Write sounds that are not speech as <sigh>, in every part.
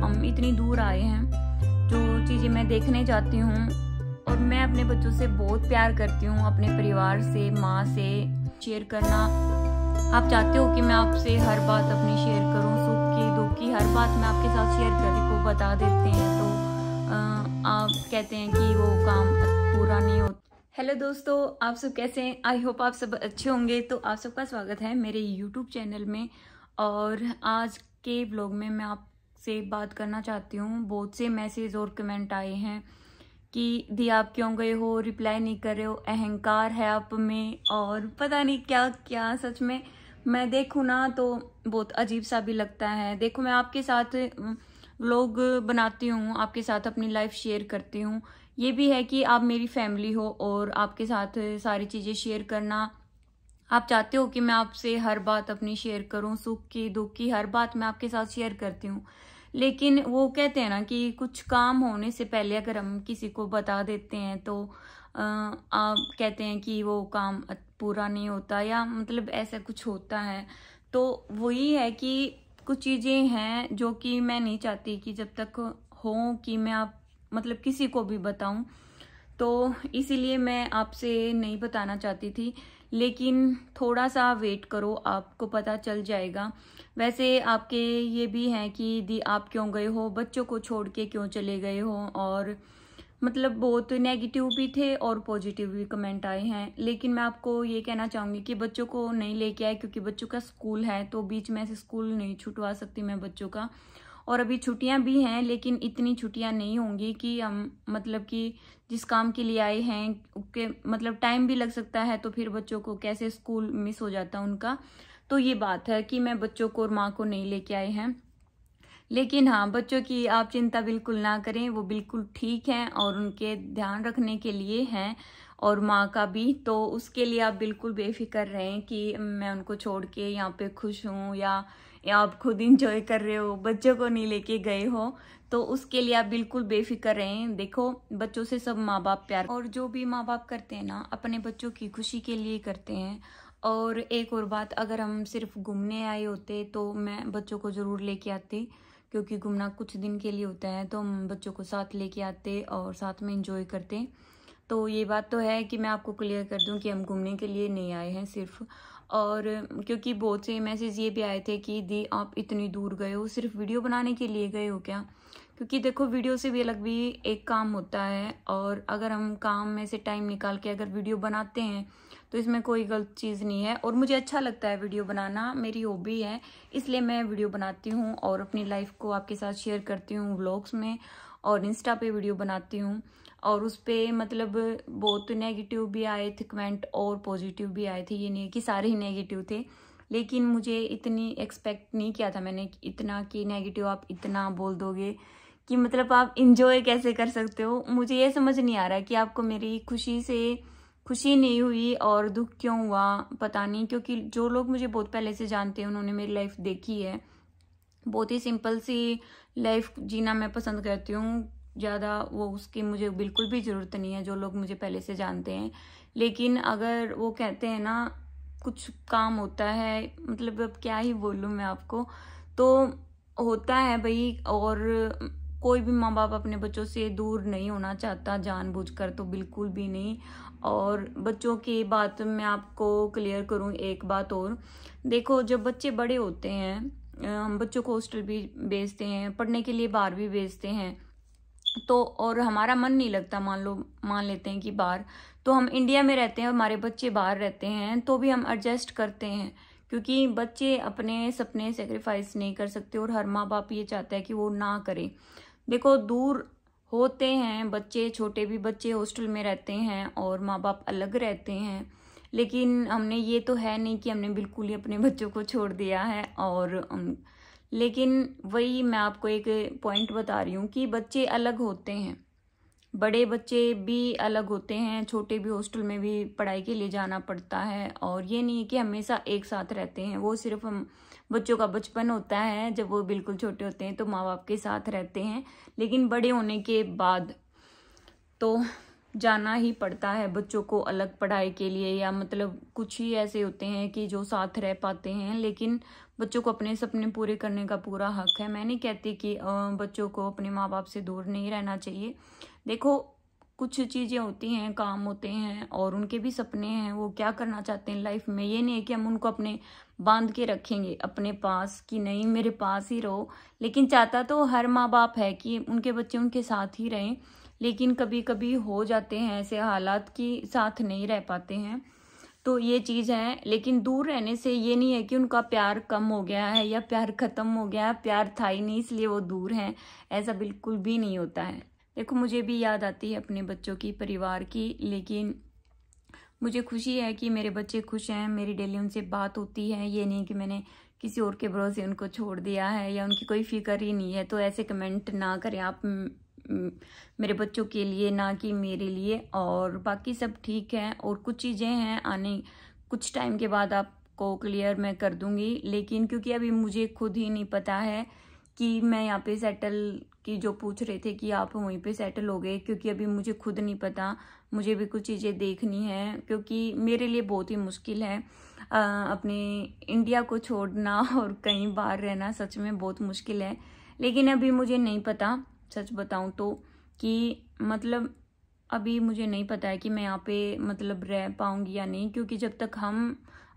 हम इतनी दूर आए हैं जो चीज़ें मैं देखने जाती हूँ और मैं अपने बच्चों से बहुत प्यार करती हूँ अपने परिवार से माँ से शेयर करना आप चाहते हो कि मैं आपसे हर बात अपनी शेयर करूँ सुख की दुख की हर बात मैं आपके साथ शेयर करती को बता देते हैं तो आप कहते हैं कि वो काम पूरा नहीं होता हेलो दोस्तों आप सब कैसे हैं आई होप आप सब अच्छे होंगे तो आप सबका स्वागत है मेरे यूट्यूब चैनल में और आज के ब्लॉग में मैं आप से बात करना चाहती हूँ बहुत से मैसेज और कमेंट आए हैं कि दी आप क्यों गए हो रिप्लाई नहीं कर रहे हो अहंकार है आप में और पता नहीं क्या क्या सच में मैं देखूँ ना तो बहुत अजीब सा भी लगता है देखो मैं आपके साथ लोग बनाती हूँ आपके साथ अपनी लाइफ शेयर करती हूँ ये भी है कि आप मेरी फैमिली हो और आपके साथ सारी चीज़ें शेयर करना आप चाहते हो कि मैं आपसे हर बात अपनी शेयर करूं सुख की दुख की हर बात मैं आपके साथ शेयर करती हूँ लेकिन वो कहते हैं ना कि कुछ काम होने से पहले अगर हम किसी को बता देते हैं तो आप कहते हैं कि वो काम पूरा नहीं होता या मतलब ऐसा कुछ होता है तो वही है कि कुछ चीज़ें हैं जो कि मैं नहीं चाहती कि जब तक हो कि मैं आप मतलब किसी को भी बताऊं तो इसीलिए मैं आपसे नहीं बताना चाहती थी लेकिन थोड़ा सा वेट करो आपको पता चल जाएगा वैसे आपके ये भी हैं कि दी आप क्यों गए हो बच्चों को छोड़ के क्यों चले गए हो और मतलब बहुत नेगेटिव भी थे और पॉजिटिव भी कमेंट आए हैं लेकिन मैं आपको ये कहना चाहूँगी कि बच्चों को नहीं लेके आए क्योंकि बच्चों का स्कूल है तो बीच में से स्कूल नहीं छुटवा सकती मैं बच्चों का और अभी छुट्टियां भी हैं लेकिन इतनी छुट्टियां नहीं होंगी कि हम मतलब कि जिस काम के लिए आए हैं के मतलब टाइम भी लग सकता है तो फिर बच्चों को कैसे स्कूल मिस हो जाता उनका तो ये बात है कि मैं बच्चों को और माँ को नहीं लेके आए हैं लेकिन हाँ बच्चों की आप चिंता बिल्कुल ना करें वो बिल्कुल ठीक हैं और उनके ध्यान रखने के लिए हैं और माँ का भी तो उसके लिए आप बिल्कुल बेफिक्र रहें कि मैं उनको छोड़ के यहाँ पे खुश हूँ या या आप खुद इंजॉय कर रहे हो बच्चों को नहीं लेके गए हो तो उसके लिए आप बिल्कुल बेफिक्र रहें देखो बच्चों से सब माँ बाप प्यार और जो भी माँ बाप करते हैं ना अपने बच्चों की खुशी के लिए करते हैं और एक और बात अगर हम सिर्फ घूमने आए होते तो मैं बच्चों को ज़रूर लेके आती क्योंकि घूमना कुछ दिन के लिए होता है तो हम बच्चों को साथ लेके आते और साथ में इंजॉय करते तो ये बात तो है कि मैं आपको क्लियर कर दूं कि हम घूमने के लिए नहीं आए हैं सिर्फ और क्योंकि बहुत से मैसेज ये भी आए थे कि दी आप इतनी दूर गए हो सिर्फ वीडियो बनाने के लिए गए हो क्या क्योंकि देखो वीडियो से भी अलग भी एक काम होता है और अगर हम काम में से टाइम निकाल के अगर वीडियो बनाते हैं तो इसमें कोई गलत चीज़ नहीं है और मुझे अच्छा लगता है वीडियो बनाना मेरी हॉबी है इसलिए मैं वीडियो बनाती हूँ और अपनी लाइफ को आपके साथ शेयर करती हूँ व्लॉग्स में और इंस्टा पे वीडियो बनाती हूँ और उस पर मतलब बहुत नेगेटिव भी आए थे कमेंट और पॉजिटिव भी आए थे ये नहीं कि सारे ही नेगेटिव थे लेकिन मुझे इतनी एक्सपेक्ट नहीं किया था मैंने इतना कि नेगेटिव आप इतना बोल दोगे कि मतलब आप इंजॉय कैसे कर सकते हो मुझे ये समझ नहीं आ रहा कि आपको मेरी खुशी से खुशी नहीं हुई और दुख क्यों हुआ पता नहीं क्योंकि जो लोग मुझे बहुत पहले से जानते हैं उन्होंने मेरी लाइफ देखी है बहुत ही सिंपल सी लाइफ जीना मैं पसंद करती हूँ ज़्यादा वो उसकी मुझे बिल्कुल भी ज़रूरत नहीं है जो लोग मुझे पहले से जानते हैं लेकिन अगर वो कहते हैं ना कुछ काम होता है मतलब अब क्या ही बोलूँ मैं आपको तो होता है भाई और कोई भी माँ बाप अपने बच्चों से दूर नहीं होना चाहता जानबूझकर तो बिल्कुल भी नहीं और बच्चों की बात मैं आपको क्लियर करूँ एक बात और देखो जब बच्चे बड़े होते हैं हम बच्चों को हॉस्टल भी भेजते हैं पढ़ने के लिए बाहर भी भेजते हैं तो और हमारा मन नहीं लगता मान लो मान लेते हैं कि बाहर तो हम इंडिया में रहते हैं और हमारे बच्चे बाहर रहते हैं तो भी हम एडजस्ट करते हैं क्योंकि बच्चे अपने सपने सेक्रीफाइस नहीं कर सकते और हर माँ बाप ये चाहता है कि वो ना करें देखो दूर होते हैं बच्चे छोटे भी बच्चे हॉस्टल में रहते हैं और माँ बाप अलग रहते हैं लेकिन हमने ये तो है नहीं कि हमने बिल्कुल ही अपने बच्चों को छोड़ दिया है और लेकिन वही मैं आपको एक पॉइंट बता रही हूँ कि बच्चे अलग होते हैं बड़े बच्चे भी अलग होते हैं छोटे भी हॉस्टल में भी पढ़ाई के लिए जाना पड़ता है और ये नहीं है कि हमेशा एक साथ रहते हैं वो सिर्फ हम बच्चों का बचपन होता है जब वो बिल्कुल छोटे होते हैं तो माँ बाप के साथ रहते हैं लेकिन बड़े होने के बाद तो जाना ही पड़ता है बच्चों को अलग पढ़ाई के लिए या मतलब कुछ ही ऐसे होते हैं कि जो साथ रह पाते हैं लेकिन बच्चों को अपने सपने पूरे करने का पूरा हक है मैं नहीं कहती कि बच्चों को अपने माँ बाप से दूर नहीं रहना चाहिए देखो कुछ चीज़ें होती हैं काम होते हैं और उनके भी सपने हैं वो क्या करना चाहते हैं लाइफ में ये नहीं है कि हम उनको अपने बांध के रखेंगे अपने पास कि नहीं मेरे पास ही रहो लेकिन चाहता तो हर माँ बाप है कि उनके बच्चे उनके साथ ही रहें लेकिन कभी कभी हो जाते हैं ऐसे हालात कि साथ नहीं रह पाते हैं तो ये चीज़ है लेकिन दूर रहने से ये नहीं है कि उनका प्यार कम हो गया है या प्यार ख़त्म हो गया है प्यार था ही नहीं इसलिए वो दूर हैं ऐसा बिल्कुल भी नहीं होता है देखो मुझे भी याद आती है अपने बच्चों की परिवार की लेकिन मुझे खुशी है कि मेरे बच्चे खुश हैं मेरी डेली उनसे बात होती है ये नहीं कि मैंने किसी और के भरोसे उनको छोड़ दिया है या उनकी कोई फिक्र ही नहीं है तो ऐसे कमेंट ना करें आप मेरे बच्चों के लिए ना कि मेरे लिए और बाकी सब ठीक है और कुछ चीज़ें हैं आने कुछ टाइम के बाद आपको क्लियर मैं कर दूंगी लेकिन क्योंकि अभी मुझे खुद ही नहीं पता है कि मैं यहाँ पे सेटल की जो पूछ रहे थे कि आप वहीं पे सेटल हो गए क्योंकि अभी मुझे खुद नहीं पता मुझे भी कुछ चीज़ें देखनी है क्योंकि मेरे लिए बहुत ही मुश्किल है आ, अपने इंडिया को छोड़ना और कहीं बाहर रहना सच में बहुत मुश्किल है लेकिन अभी मुझे नहीं पता सच बताऊँ तो कि मतलब अभी मुझे नहीं पता है कि मैं यहाँ पे मतलब रह पाऊँगी या नहीं क्योंकि जब तक हम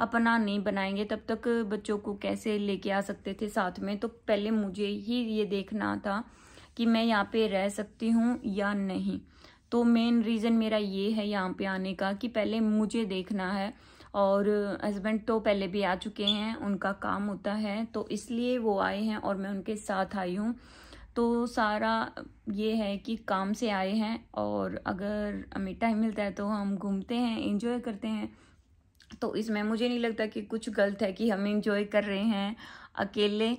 अपना नहीं बनाएंगे तब तक बच्चों को कैसे लेके आ सकते थे साथ में तो पहले मुझे ही ये देखना था कि मैं यहाँ पे रह सकती हूँ या नहीं तो मेन रीज़न मेरा ये है यहाँ पे आने का कि पहले मुझे देखना है और हस्बैंड तो पहले भी आ चुके हैं उनका काम होता है तो इसलिए वो आए हैं और मैं उनके साथ आई हूँ तो सारा ये है कि काम से आए हैं और अगर हमें टाइम मिलता है तो हम घूमते हैं इंजॉय करते हैं तो इसमें मुझे नहीं लगता कि कुछ गलत है कि हम इंजॉय कर रहे हैं अकेले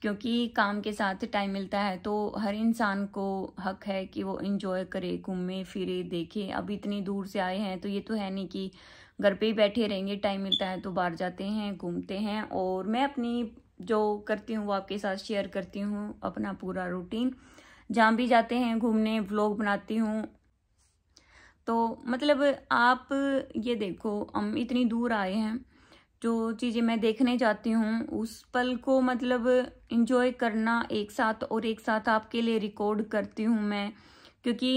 क्योंकि काम के साथ टाइम मिलता है तो हर इंसान को हक है कि वो इंजॉय करे घूमे फिरे देखे अब इतनी दूर से आए हैं तो ये तो है नहीं कि घर पे ही बैठे रहेंगे टाइम मिलता है तो बाहर जाते हैं घूमते हैं और मैं अपनी जो करती हूँ वो आपके साथ शेयर करती हूँ अपना पूरा रूटीन जहाँ भी जाते हैं घूमने व्लॉग बनाती हूँ तो मतलब आप ये देखो हम इतनी दूर आए हैं जो चीज़ें मैं देखने जाती हूँ उस पल को मतलब इन्जॉय करना एक साथ और एक साथ आपके लिए रिकॉर्ड करती हूँ मैं क्योंकि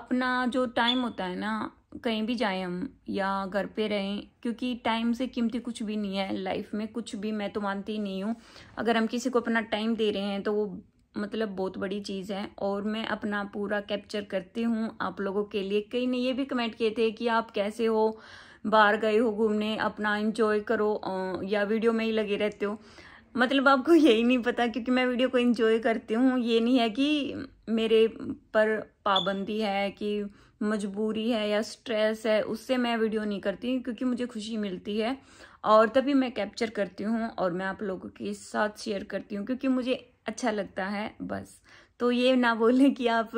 अपना जो टाइम होता है ना कहीं भी जाएं हम या घर पे रहें क्योंकि टाइम से कीमती कुछ भी नहीं है लाइफ में कुछ भी मैं तो मानती ही नहीं हूँ अगर हम किसी को अपना टाइम दे रहे हैं तो वो मतलब बहुत बड़ी चीज़ है और मैं अपना पूरा कैप्चर करती हूँ आप लोगों के लिए कई ने ये भी कमेंट किए थे कि आप कैसे हो बाहर गए हो घूमने अपना इंजॉय करो या वीडियो में ही लगे रहते हो मतलब आपको <laughs> यही नहीं पता क्योंकि मैं वीडियो को इन्जॉय करती हूँ ये नहीं है कि मेरे पर पाबंदी है कि मजबूरी है या स्ट्रेस है उससे मैं वीडियो नहीं करती क्योंकि मुझे खुशी मिलती है और तभी मैं कैप्चर करती हूँ और मैं आप लोगों के साथ शेयर करती हूँ क्योंकि मुझे अच्छा लगता है बस तो ये ना बोले कि आप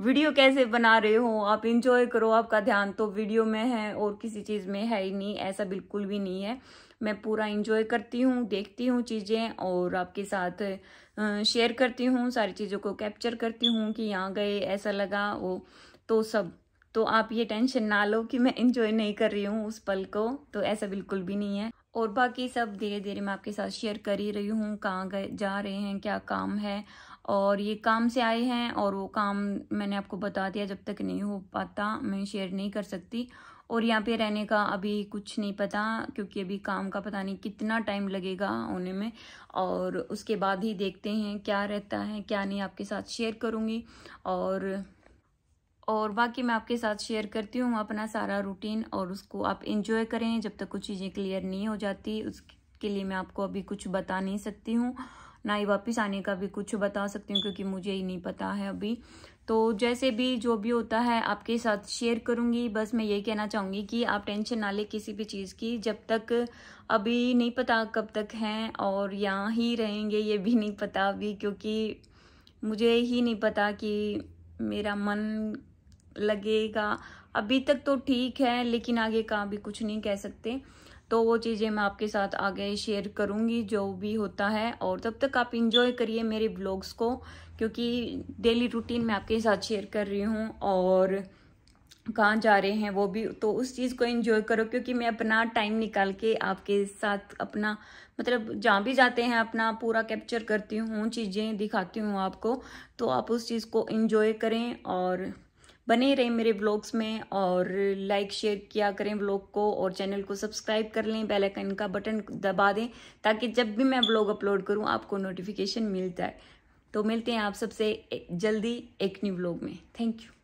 वीडियो कैसे बना रहे हो आप इंजॉय करो आपका ध्यान तो वीडियो में है और किसी चीज़ में है ही नहीं ऐसा बिल्कुल भी नहीं है मैं पूरा इंजॉय करती हूँ देखती हूँ चीज़ें और आपके साथ शेयर करती हूँ सारी चीज़ों को कैप्चर करती हूँ कि यहाँ गए ऐसा लगा वो तो सब तो आप ये टेंशन ना लो कि मैं इंजॉय नहीं कर रही हूँ उस पल को तो ऐसा बिल्कुल भी नहीं है और बाकी सब धीरे धीरे मैं आपके साथ शेयर कर ही रही हूँ कहाँ गए जा रहे हैं क्या काम है और ये काम से आए हैं और वो काम मैंने आपको बता दिया जब तक नहीं हो पाता मैं शेयर नहीं कर सकती और यहाँ पे रहने का अभी कुछ नहीं पता क्योंकि अभी काम का पता नहीं कितना टाइम लगेगा होने में और उसके बाद ही देखते हैं क्या रहता है क्या नहीं आपके साथ शेयर करूँगी और और बाकी मैं आपके साथ शेयर करती हूँ अपना सारा रूटीन और उसको आप इंजॉय करें जब तक कुछ चीज़ें क्लियर नहीं हो जाती उसके लिए मैं आपको अभी कुछ बता नहीं सकती हूँ ना ही वापस आने का भी कुछ बता सकती हूँ क्योंकि मुझे ही नहीं पता है अभी तो जैसे भी जो भी होता है आपके साथ शेयर करूँगी बस मैं ये कहना चाहूँगी कि आप टेंशन ना लें किसी भी चीज़ की जब तक अभी नहीं पता कब तक हैं और यहाँ ही रहेंगे ये भी नहीं पता अभी क्योंकि मुझे ही नहीं पता कि मेरा मन लगेगा अभी तक तो ठीक है लेकिन आगे का भी कुछ नहीं कह सकते तो वो चीज़ें मैं आपके साथ आगे शेयर करूँगी जो भी होता है और तब तक आप इन्जॉय करिए मेरे ब्लॉग्स को क्योंकि डेली रूटीन मैं आपके साथ शेयर कर रही हूँ और कहाँ जा रहे हैं वो भी तो उस चीज़ को इन्जॉय करो क्योंकि मैं अपना टाइम निकाल के आपके साथ अपना मतलब जहाँ भी जाते हैं अपना पूरा कैप्चर करती हूँ चीज़ें दिखाती हूँ आपको तो आप उस चीज़ को इन्जॉय करें और बने रहें मेरे ब्लॉग्स में और लाइक शेयर किया करें ब्लॉग को और चैनल को सब्सक्राइब कर लें बेल आइकन का बटन दबा दें ताकि जब भी मैं ब्लॉग अपलोड करूं आपको नोटिफिकेशन मिल जाए तो मिलते हैं आप सबसे जल्दी एक न्यू ब्लॉग में थैंक यू